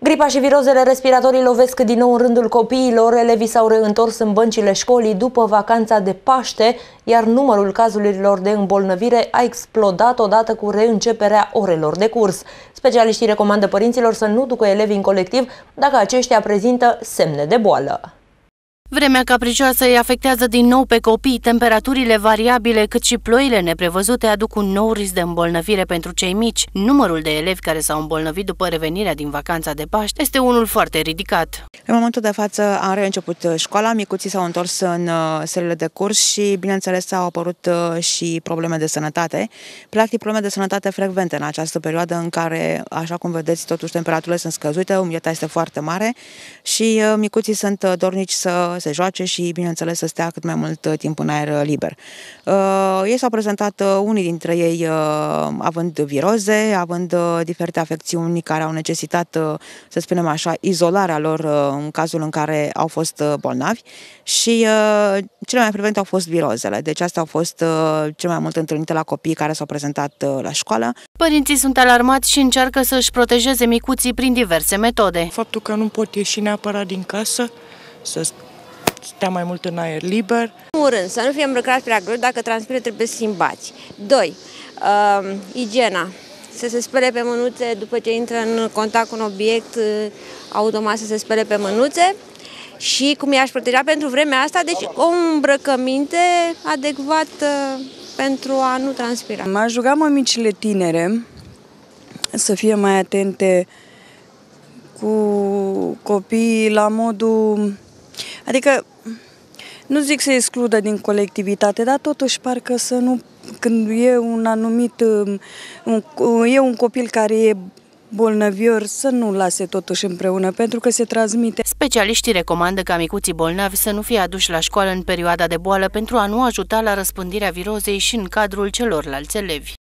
Gripa și virozele respiratorii lovesc din nou în rândul copiilor. Elevii s-au reîntors în băncile școlii după vacanța de Paște, iar numărul cazurilor de îmbolnăvire a explodat odată cu reînceperea orelor de curs. Specialiștii recomandă părinților să nu ducă elevii în colectiv dacă aceștia prezintă semne de boală. Vremea capricioasă îi afectează din nou pe copii, temperaturile variabile cât și ploile neprevăzute aduc un nou risc de îmbolnăvire pentru cei mici. Numărul de elevi care s-au îmbolnăvit după revenirea din vacanța de Paști este unul foarte ridicat. În momentul de față am reînceput uh, școala, micuții s-au întors în uh, serile de curs și, bineînțeles, au apărut uh, și probleme de sănătate. Practic, probleme de sănătate frecvente în această perioadă în care, așa cum vedeți, totuși temperaturile sunt scăzute, umiditatea este foarte mare și micuții sunt dornici să se joace și, bineînțeles, să stea cât mai mult uh, timp în aer uh, liber. Uh, ei s-au prezentat, unii dintre ei, având viroze, având diferite afecțiuni care au necesitat, să spunem așa, izolarea lor în cazul în care au fost bolnavi și cele mai frecvente au fost virozele. Deci astea au fost cel mai mult întâlnite la copii care s-au prezentat la școală. Părinții sunt alarmați și încearcă să-și protejeze micuții prin diverse metode. Faptul că nu pot ieși neapărat din casă, să stea mai mult în aer liber. În rând, să nu fie îmbrăcați prea greu, dacă transpire trebuie simbați. 2. Uh, um, igiena. Să se spele pe mânuțe după ce intră în contact cu un obiect, uh, automat să se spele pe mânuțe și cum i-aș proteja pentru vremea asta, deci o îmbrăcăminte adecvată uh, pentru a nu transpira. M-aș ruga mămicile tinere să fie mai atente cu copiii la modul Adică, nu zic să excludă din colectivitate, dar totuși parcă să nu, când e un anumit, um, un, e un copil care e bolnăvior să nu lase totuși împreună, pentru că se transmite. Specialiștii recomandă ca micuții bolnavi să nu fie aduși la școală în perioada de boală pentru a nu ajuta la răspândirea virozei și în cadrul celorlalți elevi.